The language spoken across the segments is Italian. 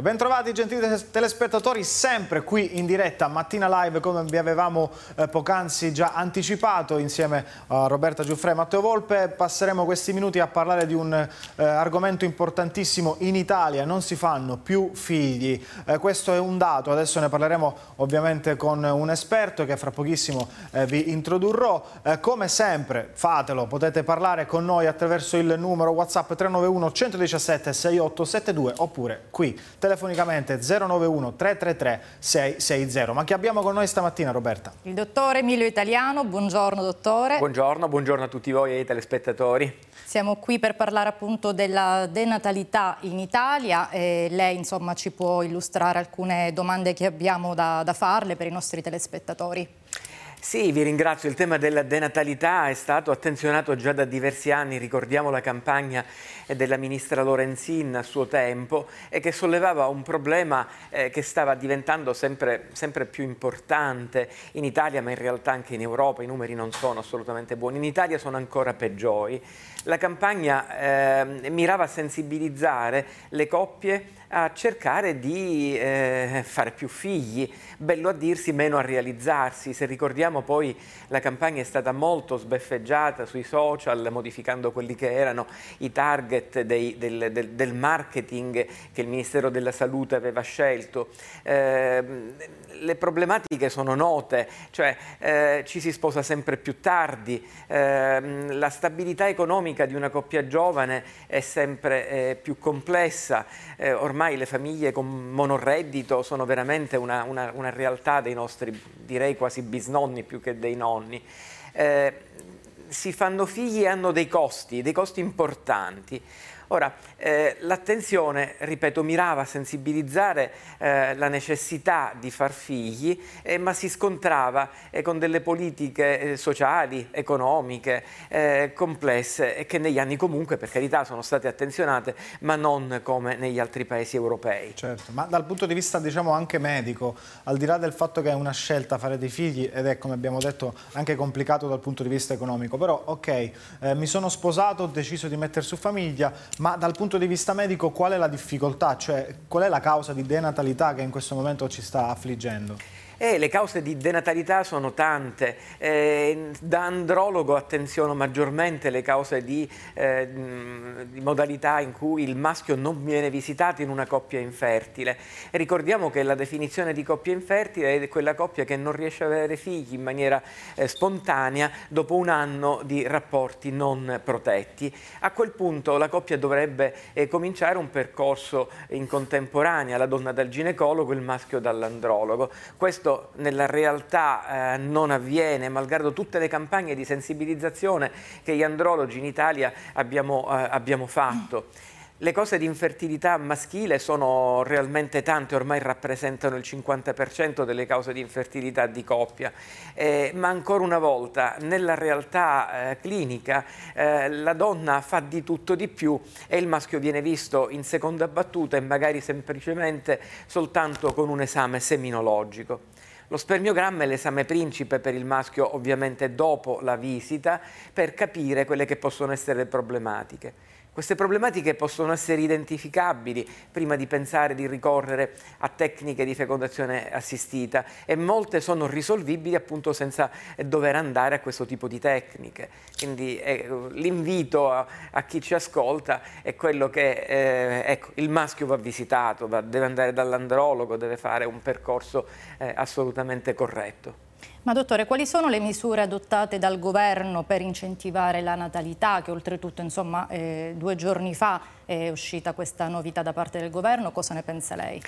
E ben trovati gentili telespettatori, sempre qui in diretta Mattina Live come vi avevamo eh, poc'anzi già anticipato insieme a Roberta Giuffre e Matteo Volpe. Passeremo questi minuti a parlare di un eh, argomento importantissimo in Italia, non si fanno più figli. Eh, questo è un dato, adesso ne parleremo ovviamente con un esperto che fra pochissimo eh, vi introdurrò. Eh, come sempre, fatelo, potete parlare con noi attraverso il numero WhatsApp 391 117 6872 oppure qui telefonicamente 091 333 660. Ma chi abbiamo con noi stamattina Roberta? Il dottore Emilio Italiano, buongiorno dottore. Buongiorno, buongiorno a tutti voi e ai telespettatori. Siamo qui per parlare appunto della denatalità in Italia e lei insomma ci può illustrare alcune domande che abbiamo da, da farle per i nostri telespettatori. Sì, vi ringrazio. Il tema della denatalità è stato attenzionato già da diversi anni. Ricordiamo la campagna della ministra Lorenzin a suo tempo e che sollevava un problema eh, che stava diventando sempre, sempre, più importante in Italia, ma in realtà anche in Europa. I numeri non sono assolutamente buoni. In Italia sono ancora peggiori. La campagna eh, mirava a sensibilizzare le coppie a cercare di eh, fare più figli, bello a dirsi, meno a realizzarsi. Se ricordiamo poi la campagna è stata molto sbeffeggiata sui social, modificando quelli che erano i target dei, del, del, del, marketing che il Ministero della Salute aveva scelto. Eh, le problematiche sono note, cioè eh, ci si sposa sempre più tardi, ehm, la stabilità economica di una coppia giovane è sempre eh, più complessa, eh, ormai ormai le famiglie con monoreddito sono veramente una, una, una realtà dei nostri, direi quasi bisnonni più che dei nonni. Eh, si fanno figli e hanno dei costi, dei costi importanti. Ora, eh, l'attenzione, ripeto, mirava a sensibilizzare eh, la necessità di far figli, eh, ma si scontrava eh, con delle politiche eh, sociali, economiche, eh, complesse, e che negli anni comunque, per carità, sono state attenzionate, ma non come negli altri paesi europei. Certo, ma dal punto di vista diciamo anche medico, al di là del fatto che è una scelta fare dei figli ed è, come abbiamo detto, anche complicato dal punto di vista economico, però ok, mi sono sposato, ho deciso di mettere su famiglia, ma dal punto di vista medico qual è la difficoltà? Cioè, qual è la causa di denatalità che in questo momento ci sta affliggendo? Eh, le cause di denatalità sono tante, eh, da andrologo attenziono maggiormente le cause di, eh, di, modalità in cui il maschio non viene visitato in una coppia infertile. E ricordiamo che la definizione di coppia infertile è quella coppia che non riesce ad avere figli in maniera eh, spontanea dopo un anno di rapporti non protetti. A quel punto la coppia dovrebbe eh, cominciare un percorso in contemporanea, la donna dal ginecologo, il maschio dall'andrologo. Questo questo nella realtà eh, non avviene, malgrado tutte le campagne di sensibilizzazione che gli andrologi in Italia abbiamo, eh, abbiamo fatto. Le cose di infertilità maschile sono realmente tante, ormai rappresentano il 50% delle cause di infertilità di coppia, eh, ma ancora una volta nella realtà eh, clinica eh, la donna fa di tutto di più e il maschio viene visto in seconda battuta e magari semplicemente soltanto con un esame seminologico. Lo spermiogramma è l'esame principe per il maschio ovviamente dopo la visita per capire quelle che possono essere le problematiche. Queste problematiche possono essere identificabili prima di pensare di ricorrere a tecniche di fecondazione assistita e molte sono risolvibili appunto senza dover andare a questo tipo di tecniche. Quindi eh, l'invito a, a, chi ci ascolta è quello che eh, ecco, il maschio va visitato, va, deve andare dall'andrologo, deve fare un percorso eh, assolutamente corretto. Ma dottore, quali sono le misure adottate dal governo per incentivare la natalità, che oltretutto insomma, eh, due giorni fa è uscita questa novità da parte del governo, cosa ne pensa lei?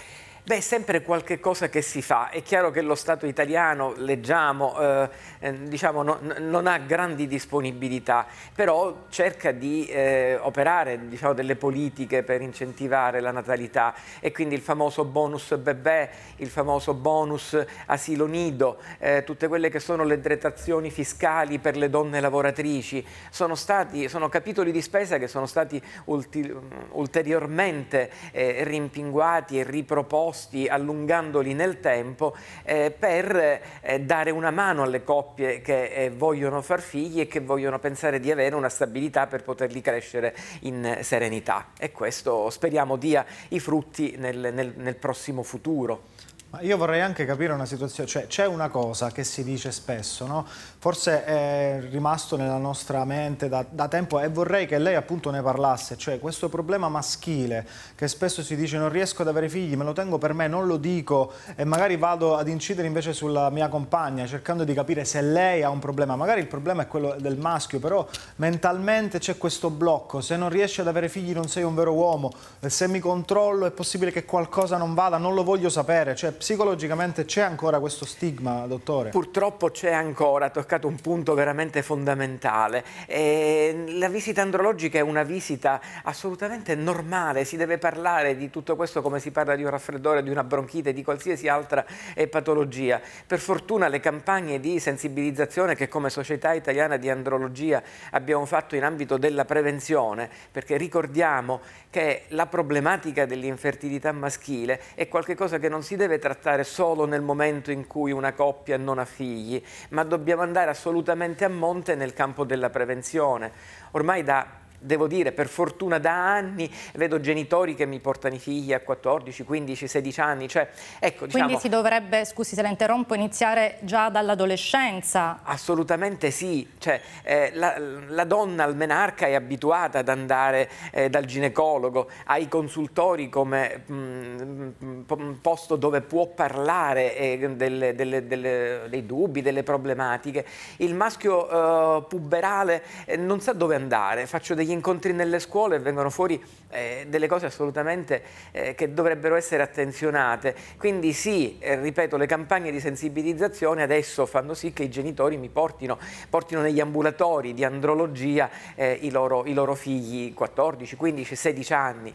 Beh, sempre qualche cosa che si fa. È chiaro che lo Stato italiano, leggiamo, eh, eh diciamo, no, non ha grandi disponibilità, però cerca di eh, operare diciamo, delle politiche per incentivare la natalità e quindi il famoso bonus bebè, il famoso bonus asilo nido, eh, tutte quelle che sono le detrazioni fiscali per le donne lavoratrici, sono, stati, sono capitoli di spesa che sono stati ulteriormente eh, rimpinguati e riproposti posti allungandoli nel tempo eh, per eh, dare una mano alle coppie che eh, vogliono far figli e che vogliono pensare di avere una stabilità per poterli crescere in serenità e questo speriamo dia i frutti nel, nel, nel prossimo futuro. Ma io vorrei anche capire una situazione, cioè c'è una cosa che si dice spesso, no? forse è rimasto nella nostra mente da, da, tempo e vorrei che lei appunto ne parlasse, cioè questo problema maschile che spesso si dice non riesco ad avere figli, me lo tengo per me, non lo dico e magari vado ad incidere invece sulla mia compagna cercando di capire se lei ha un problema, magari il problema è quello del maschio, però mentalmente c'è questo blocco, se non riesci ad avere figli non sei un vero uomo, se mi controllo è possibile che qualcosa non vada, non lo voglio sapere, cioè psicologicamente c'è ancora questo stigma, dottore? Purtroppo c'è ancora, ha toccato un punto veramente fondamentale. Eh, la visita andrologica è una visita assolutamente normale, si deve parlare di tutto questo come si parla di un raffreddore, di una bronchite, di qualsiasi altra eh, patologia. Per fortuna le campagne di sensibilizzazione che come società italiana di andrologia abbiamo fatto in ambito della prevenzione, perché ricordiamo che la problematica dell'infertilità maschile è qualcosa che non si deve trattare trattare solo nel momento in cui una coppia non ha figli, ma dobbiamo andare assolutamente a monte nel campo della prevenzione. Ormai da devo dire, per fortuna da anni vedo genitori che mi portano i figli a 14, 15, 16 anni. Cioè, ecco, diciamo, Quindi si dovrebbe, scusi se la interrompo, iniziare già dall'adolescenza? Assolutamente sì. Cioè, eh, la, la, donna almenarca è abituata ad andare eh, dal ginecologo, ai consultori come mh, mm, mm, mm, posto dove può parlare eh, delle, delle, delle, dei dubbi, delle problematiche. Il maschio eh, puberale eh, non sa dove andare. Faccio degli incontri nelle scuole e vengono fuori eh, delle cose assolutamente eh, che dovrebbero essere attenzionate. Quindi sì, eh, ripeto, le campagne di sensibilizzazione adesso fanno sì che i genitori mi portino, portino negli ambulatori di andrologia eh, i loro, i loro figli 14, 15, 16 anni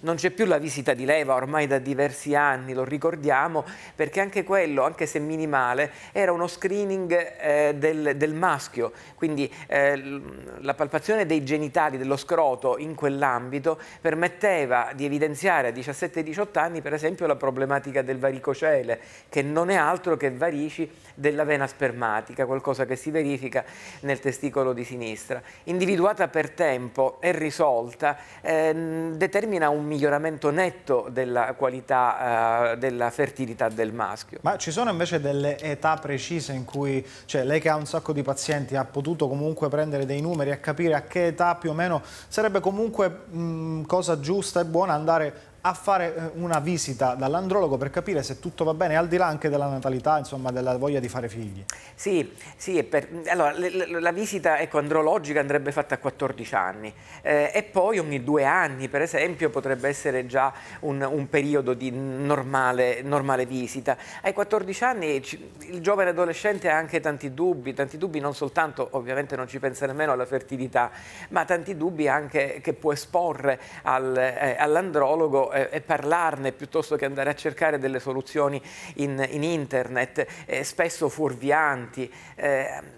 non c'è più la visita di leva ormai da diversi anni, lo ricordiamo, perché anche quello, anche se minimale, era uno screening eh, del, del, maschio, quindi eh, la palpazione dei genitali, dello scroto in quell'ambito permetteva di evidenziare a 17-18 anni per esempio la problematica del varicocele, che non è altro che varici della vena spermatica, qualcosa che si verifica nel testicolo di sinistra. Individuata per tempo e risolta, eh, determina un un miglioramento netto della qualità eh, della fertilità del maschio. Ma ci sono invece delle età precise in cui, cioè lei che ha un sacco di pazienti ha potuto comunque prendere dei numeri e capire a che età più o meno sarebbe comunque mh, cosa giusta e buona andare a fare eh, una visita dall'andrologo per capire se tutto va bene, al di là anche della natalità, insomma, della voglia di fare figli. Sì, sì per, allora, la visita ecco, andrologica andrebbe fatta a 14 anni eh, e poi ogni due anni, per esempio, potrebbe essere già un, un periodo di normale, normale, visita. Ai 14 anni il giovane adolescente ha anche tanti dubbi, tanti dubbi non soltanto, ovviamente non ci pensa nemmeno alla fertilità, ma tanti dubbi anche che può esporre al, eh, all'andrologo e, eh, e, parlarne piuttosto che andare a cercare delle soluzioni in, in internet, eh, spesso fuorvianti. Eh,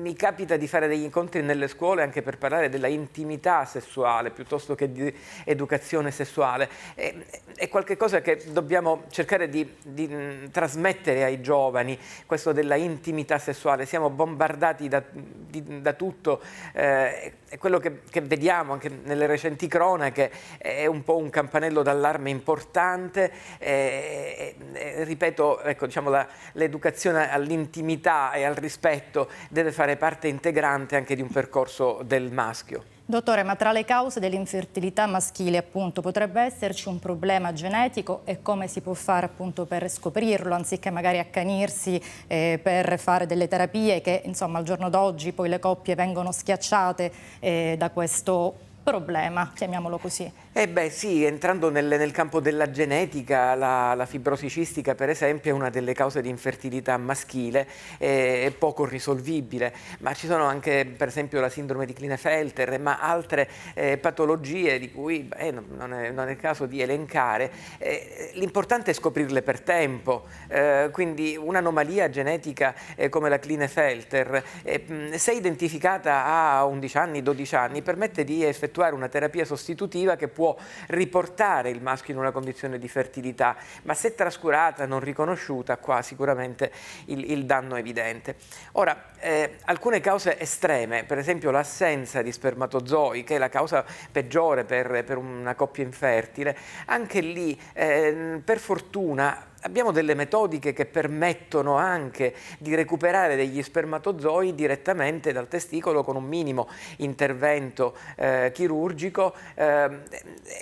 mi capita di fare degli incontri nelle scuole anche per parlare della intimità sessuale piuttosto che di educazione sessuale. È, è qualcosa che dobbiamo cercare di, di, mm, trasmettere ai giovani, questo della intimità sessuale. Siamo bombardati da, di, da tutto. Eh, quello che, che, vediamo anche nelle recenti cronache è un po' un campanello d'allarme importante. Eh, eh, ripeto, ecco, diciamo, l'educazione all'intimità e al rispetto deve fare diventare parte integrante anche di un percorso del maschio. Dottore, ma tra le cause dell'infertilità maschile appunto potrebbe esserci un problema genetico e come si può fare appunto per scoprirlo anziché magari accanirsi eh, per fare delle terapie che insomma al giorno d'oggi poi le coppie vengono schiacciate eh, da questo problema, chiamiamolo così. Eh beh sì, entrando nel, nel campo della genetica, la, la, fibrosi cistica per esempio è una delle cause di infertilità maschile, eh, è poco risolvibile, ma ci sono anche per esempio la sindrome di Klinefelter, ma altre eh, patologie di cui beh, non, è, non, è, il caso di elencare. Eh, l'importante è scoprirle per tempo, eh, quindi un'anomalia genetica eh, come la Klinefelter, eh, se identificata a 11 anni, 12 anni, permette di effettuare una terapia sostitutiva che può può riportare il maschio in una condizione di fertilità, ma se trascurata, non riconosciuta, qua sicuramente il, il danno è evidente. Ora, eh, alcune cause estreme, per esempio l'assenza di spermatozoi, che è la causa peggiore per, per una coppia infertile, anche lì eh, per fortuna abbiamo delle metodiche che permettono anche di recuperare degli spermatozoi direttamente dal testicolo con un minimo intervento eh, chirurgico eh,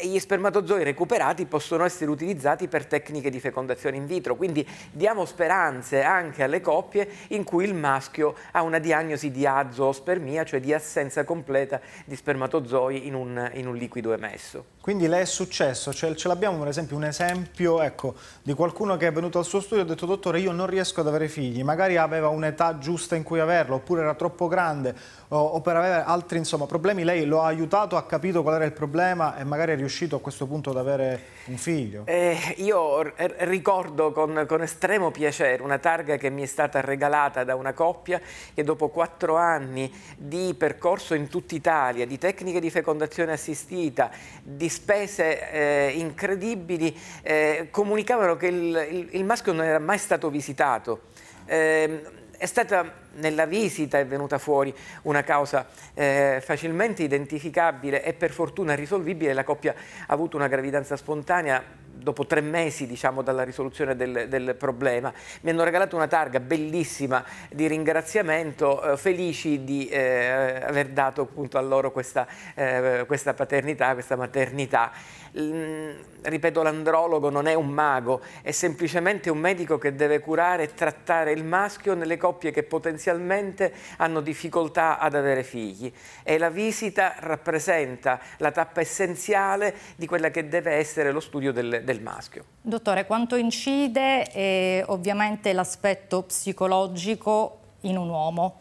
e gli spermatozoi recuperati possono essere utilizzati per tecniche di fecondazione in vitro, quindi diamo speranze anche alle coppie in cui il maschio ha una diagnosi di azoospermia, cioè di assenza completa di spermatozoi in un, in un liquido emesso. Quindi le è successo, cioè, ce l'abbiamo per esempio un esempio ecco, di qualcuno che è venuto al suo studio e ha detto dottore io non riesco ad avere figli, magari aveva un'età giusta in cui averlo oppure era troppo grande o, o per avere altri insomma, problemi, lei lo ha aiutato, ha capito qual era il problema e magari è riuscito a questo punto ad avere un figlio? Eh, io ricordo con, con estremo piacere una targa che mi è stata regalata da una coppia che dopo quattro anni di percorso in tutta Italia, di tecniche di fecondazione assistita, di spese eh, incredibili, eh, comunicavano che il, il, il, maschio non era mai stato visitato. Eh, è stata nella visita, è venuta fuori una causa eh, facilmente identificabile e per fortuna risolvibile. La coppia ha avuto una gravidanza spontanea dopo tre mesi diciamo, dalla risoluzione del, del, problema. Mi hanno regalato una targa bellissima di ringraziamento, eh, felici di eh, aver dato appunto, a loro questa, eh, questa paternità, questa maternità ripeto, l'andrologo non è un mago, è semplicemente un medico che deve curare e trattare il maschio nelle coppie che potenzialmente hanno difficoltà ad avere figli. E la visita rappresenta la tappa essenziale di quella che deve essere lo studio del, del maschio. Dottore, quanto incide eh, ovviamente l'aspetto psicologico in un uomo?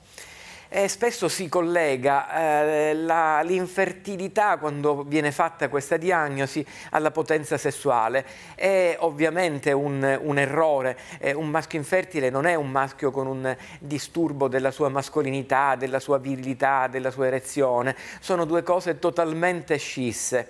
E eh, spesso si collega eh, l'infertilità quando viene fatta questa diagnosi alla potenza sessuale. È ovviamente un, un errore, eh, un maschio infertile non è un maschio con un disturbo della sua mascolinità, della sua virilità, della sua erezione, sono due cose totalmente scisse.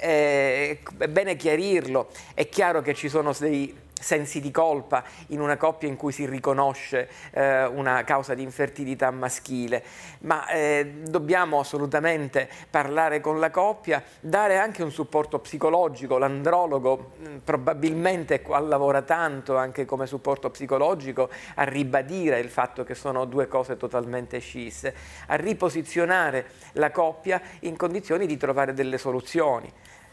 Eh, è bene chiarirlo, è chiaro che ci sono dei sensi di colpa in una coppia in cui si riconosce eh, una causa di infertilità maschile, ma eh, dobbiamo assolutamente parlare con la coppia, dare anche un supporto psicologico, l'andrologo mm, probabilmente qua lavora tanto anche come supporto psicologico a ribadire il fatto che sono due cose totalmente scisse, a riposizionare la coppia in condizioni di trovare delle soluzioni.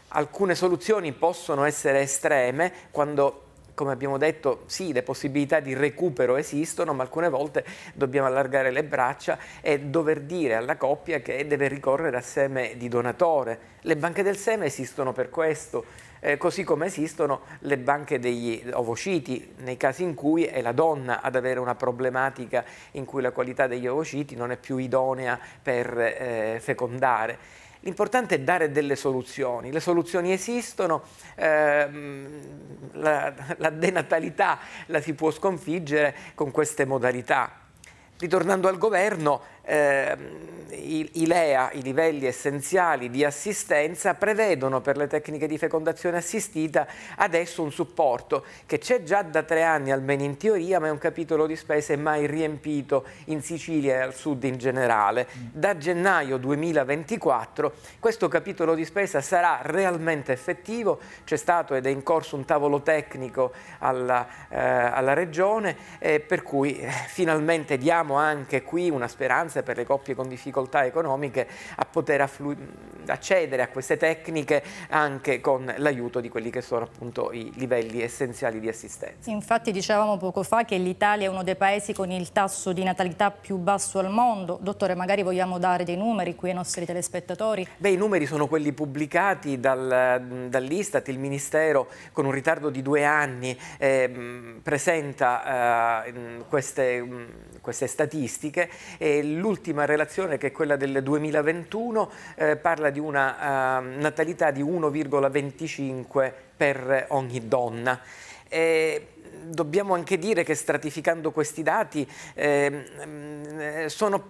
Alcune soluzioni possono essere estreme quando come abbiamo detto, sì, le possibilità di recupero esistono, ma alcune volte dobbiamo allargare le braccia e dover dire alla coppia che deve ricorrere a seme di donatore. Le banche del seme esistono per questo. Eh, così come esistono le banche degli ovociti, nei casi in cui è la donna ad avere una problematica in cui la qualità degli ovociti non è più idonea per eh, fecondare. L'importante è dare delle soluzioni, le soluzioni esistono, ehm, la, la denatalità la si può sconfiggere con queste modalità. Ritornando al governo, eh, i, i, LEA, i livelli essenziali di assistenza, prevedono per le tecniche di fecondazione assistita adesso un supporto che c'è già da tre anni almeno in teoria, ma è un capitolo di spese mai riempito in Sicilia e al sud in generale. Mm. Da gennaio 2024 questo capitolo di spesa sarà realmente effettivo, c'è stato ed è in corso un tavolo tecnico alla, eh, alla Regione, eh, per cui eh, finalmente diamo anche qui una speranza minoranze, per le coppie con difficoltà economiche, a poter accedere a queste tecniche anche con l'aiuto di quelli che sono appunto i livelli essenziali di assistenza. Infatti dicevamo poco fa che l'Italia è uno dei paesi con il tasso di natalità più basso al mondo. Dottore, magari vogliamo dare dei numeri qui ai nostri telespettatori? Beh, i numeri sono quelli pubblicati dal, dall'Istat, il Ministero con un ritardo di due anni eh, presenta eh, queste, mm, queste, statistiche. Eh, L'ultima relazione, che è quella del 2021, eh, parla di una uh, natalità di 1,25 per ogni donna. E mm, dobbiamo anche dire che stratificando questi dati ehm, mm, eh, sono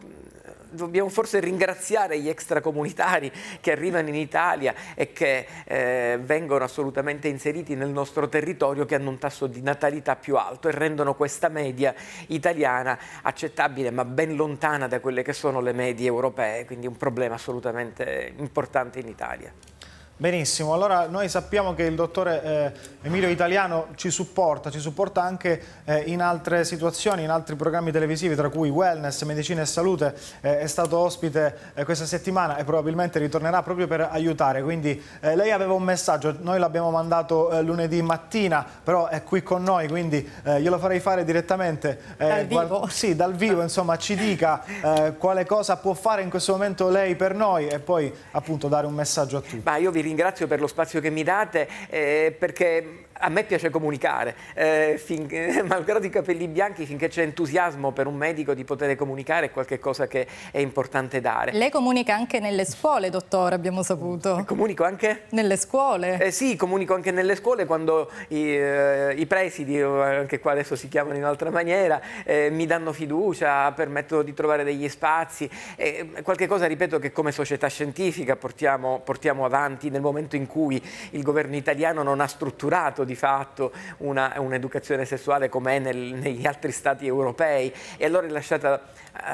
dobbiamo forse ringraziare gli extracomunitari che arrivano in Italia e che eh, vengono assolutamente inseriti nel nostro territorio che hanno un tasso di natalità più alto e rendono questa media italiana accettabile ma ben lontana da quelle che sono le medie europee, quindi un problema assolutamente importante in Italia. Benissimo, allora noi sappiamo che il dottore eh, Emilio Italiano ci supporta, ci supporta anche eh, in altre situazioni, in altri programmi televisivi tra cui Wellness, Medicina e Salute, eh, è stato ospite eh, questa settimana e probabilmente ritornerà proprio per aiutare, quindi eh, lei aveva un messaggio, noi l'abbiamo mandato eh, lunedì mattina, però è qui con noi, quindi glielo farei fare direttamente dal vivo, sì, dal vivo insomma, ci dica quale cosa può fare in questo momento lei per noi e poi appunto dare un messaggio a tutti. io Bah, ringrazio per lo spazio che mi date eh, perché a me piace comunicare, eh, fin, malgrado i capelli bianchi, finché c'è entusiasmo per un medico di poter comunicare è qualcosa che è importante dare. Lei comunica anche nelle scuole, dottore, abbiamo saputo. Eh, comunico anche? Nelle scuole. Eh, sì, comunico anche nelle scuole quando i, eh, i presidi, anche qua adesso si chiamano in un'altra maniera, eh, mi danno fiducia, permettono di trovare degli spazi. qualcosa, ripeto, che come società scientifica portiamo, portiamo avanti nel momento in cui il governo italiano non ha strutturato di fatto un'educazione sessuale come è nel, negli altri stati europei e allora è lasciata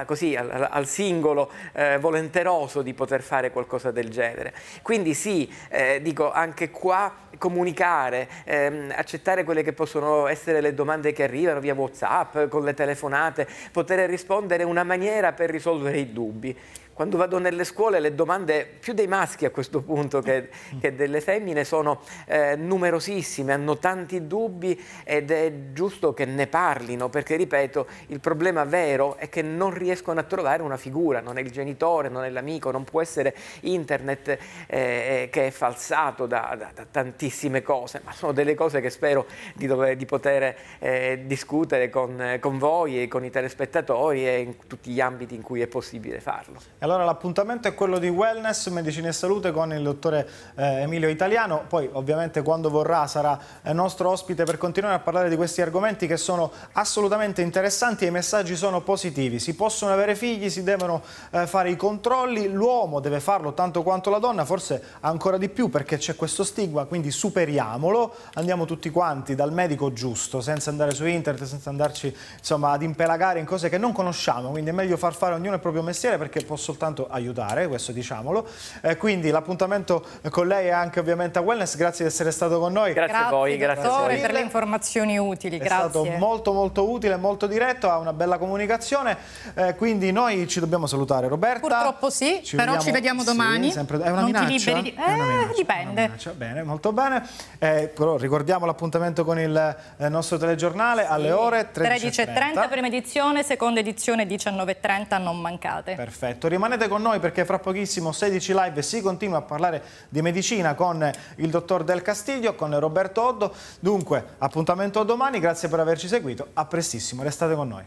eh, così al, al singolo eh, volenteroso di poter fare qualcosa del genere. Quindi sì, eh, dico anche qua comunicare, ehm, accettare quelle che possono essere le domande che arrivano via Whatsapp, con le telefonate, poter rispondere è una maniera per risolvere i dubbi quando vado nelle scuole le domande più dei maschi a questo punto che, che delle femmine sono eh, numerosissime, hanno tanti dubbi ed è giusto che ne parlino perché ripeto il problema vero è che non riescono a trovare una figura, non è il genitore, non è l'amico, non può essere internet eh, eh che è falsato da, da, da, tantissime cose, ma sono delle cose che spero di, dove, di poter eh, discutere con, con voi e con i telespettatori e in tutti gli ambiti in cui è possibile farlo allora l'appuntamento è quello di Wellness, Medicina e Salute con il dottore eh, Emilio Italiano, poi ovviamente quando vorrà sarà eh, nostro ospite per continuare a parlare di questi argomenti che sono assolutamente interessanti e i messaggi sono positivi. Si possono avere figli, si devono eh, fare i controlli, l'uomo deve farlo tanto quanto la donna, forse ancora di più perché c'è questo stigma, quindi superiamolo, andiamo tutti quanti dal medico giusto, senza andare su internet, senza andarci insomma, ad impelagare in cose che non conosciamo, quindi è meglio far fare ognuno il proprio mestiere perché posso soltanto aiutare, questo diciamolo. Eh, quindi l'appuntamento con lei è anche ovviamente a Wellness, grazie di essere stato con noi. Grazie, grazie a voi, grazie a voi. per le informazioni utili, è grazie. È stato molto molto utile, molto diretto, ha una bella comunicazione, eh, quindi noi ci dobbiamo salutare Roberta. Purtroppo sì, ci però vediamo, ci vediamo domani. Sì, sempre, è una non minaccia? Di... Eh, una minaccia, dipende. Minaccia. Bene, molto bene. Eh, però ricordiamo l'appuntamento con il eh, nostro telegiornale sì. alle ore 13.30. 13.30, prima edizione, seconda edizione 19.30, non mancate. Perfetto, rimane Rimanete con noi perché fra pochissimo 16 live si continua a parlare di medicina con il dottor Del Castiglio, con Roberto Oddo. Dunque, appuntamento a domani, grazie per averci seguito, a prestissimo, restate con noi.